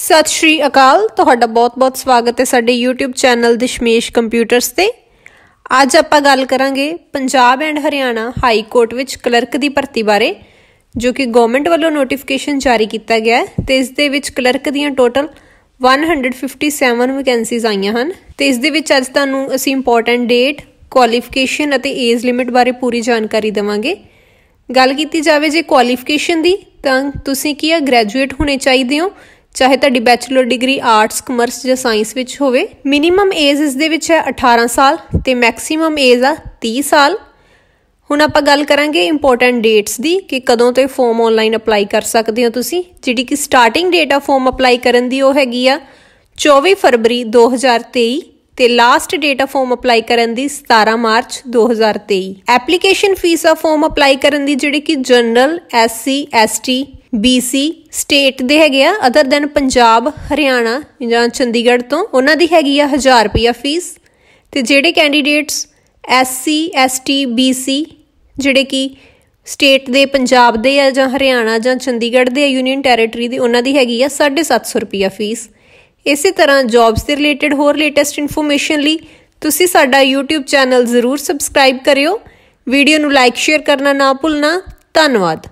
ਸਤਿ ਸ਼੍ਰੀ ਅਕਾਲ ਤੁਹਾਡਾ ਬਹੁਤ-ਬਹੁਤ ਸਵਾਗਤ ਹੈ ਸਾਡੇ YouTube ਚੈਨਲ ਦਸ਼ਮੇਸ਼ ਕੰਪਿਊਟਰਸ ਤੇ ਅੱਜ ਆਪਾਂ ਗੱਲ ਕਰਾਂਗੇ Punjab and Haryana high court ਵਿੱਚ ਕਲਰਕ ਦੀ ਭਰਤੀ ਬਾਰੇ ਜੋ ਕਿ ਗਵਰਨਮੈਂਟ ਵੱਲੋਂ ਨੋਟੀਫਿਕੇਸ਼ਨ ਜਾਰੀ ਕੀਤਾ ਗਿਆ ਹੈ ਤੇ ਇਸ ਦੇ ਵਿੱਚ ਕਲਰਕ ਦੀਆਂ ਟੋਟਲ 157 ਵੈਕੈਂਸੀਜ਼ ਆਈਆਂ ਹਨ ਤੇ ਇਸ ਦੇ ਵਿੱਚ ਅੱਜ ਤੁਹਾਨੂੰ ਅਸੀਂ ਇੰਪੋਰਟੈਂਟ ਡੇਟ ਕੁਆਲੀਫਿਕੇਸ਼ਨ ਅਤੇ ਏਜ ਲਿਮਿਟ ਬਾਰੇ ਪੂਰੀ ਜਾਣਕਾਰੀ ਦੇਵਾਂਗੇ ਗੱਲ ਕੀਤੀ ਜਾਵੇ ਜੇ ਕੁਆਲੀਫਿਕੇਸ਼ਨ ਦੀ ਤਾਂ ਤੁਸੀਂ ਕੀ ਆ ਗ੍ਰੈਜੂਏਟ ਹੋਣੇ ਚਾਹੀਦੇ ਹੋ ਚਾਹੇ ਤੁਹਾਡੀ ਬੈਚਲਰ ਡਿਗਰੀ ਆਰਟਸ ਕਮਰਸ ਜਾਂ ਸਾਇੰਸ ਵਿੱਚ ਹੋਵੇ ਮਿਨੀਮਮ ਏਜ ਇਸ ਦੇ ਵਿੱਚ ਹੈ 18 ਸਾਲ ਤੇ ਮੈਕਸਿਮਮ ਏਜ ਆ 30 ਸਾਲ ਹੁਣ ਆਪਾਂ ਗੱਲ ਕਰਾਂਗੇ ਇੰਪੋਰਟੈਂਟ ਡੇਟਸ ਦੀ ਕਿ ਕਦੋਂ ਤੋਂ ਫਾਰਮ ਆਨਲਾਈਨ ਅਪਲਾਈ ਕਰ ਸਕਦੇ ਹੋ ਤੁਸੀਂ ਜਿਹੜੀ ਕਿ ਸਟਾਰਟਿੰਗ ਡੇਟ ਆ ਫਾਰਮ ਅਪਲਾਈ ਕਰਨ ਦੀ ਉਹ ਹੈਗੀ ਆ 24 ਫਰਵਰੀ 2023 ਤੇ ਲਾਸਟ ਡੇਟ ਆ ਫਾਰਮ ਅਪਲਾਈ ਕਰਨ ਦੀ 17 ਮਾਰਚ 2023 ਐਪਲੀਕੇਸ਼ਨ ਫੀਸ ਆ ਫਾਰਮ ਅਪਲਾਈ ਕਰਨ ਦੀ ਜਿਹੜੀ ਕਿ general SC ST BC state ਦੇ ਹੈਗੇ ਆ ਅਦਰ ਦੈਨ ਪੰਜਾਬ ਹਰਿਆਣਾ ਜਾਂ ਚੰਡੀਗੜ੍ਹ ਤੋਂ ਉਹਨਾਂ ਦੀ ਹੈਗੀ ਆ 1000 ਰੁਪਿਆ ਫੀਸ ਤੇ ਜਿਹੜੇ ਕੈਂਡੀਡੇਟਸ SC ST BC ਜਿਹੜੇ ਕਿ ਸਟੇਟ ਦੇ ਪੰਜਾਬ ਦੇ ਆ ਜਾਂ ਹਰਿਆਣਾ ਜਾਂ ਚੰਡੀਗੜ੍ਹ ਦੇ ਯੂਨੀਅਨ ਟੈਰੀਟਰੀ ਦੇ ਉਹਨਾਂ ਦੀ ਹੈਗੀ ਆ 750 ਰੁਪਿਆ ਫੀਸ ਇਸੇ ਤਰ੍ਹਾਂ ਜੌਬਸ ਦੇ ਰਿਲੇਟਡ ਹੋਰ ਲੇਟੈਸਟ ਇਨਫੋਰਮੇਸ਼ਨ ਲਈ ਤੁਸੀਂ ਸਾਡਾ YouTube ਚੈਨਲ ਜ਼ਰੂਰ ਸਬਸਕ੍ਰਾਈਬ ਕਰਿਓ ਵੀਡੀਓ ਨੂੰ ਲਾਈਕ ਸ਼ੇਅਰ ਕਰਨਾ ਨਾ ਭੁੱਲਣਾ ਧੰਨਵਾਦ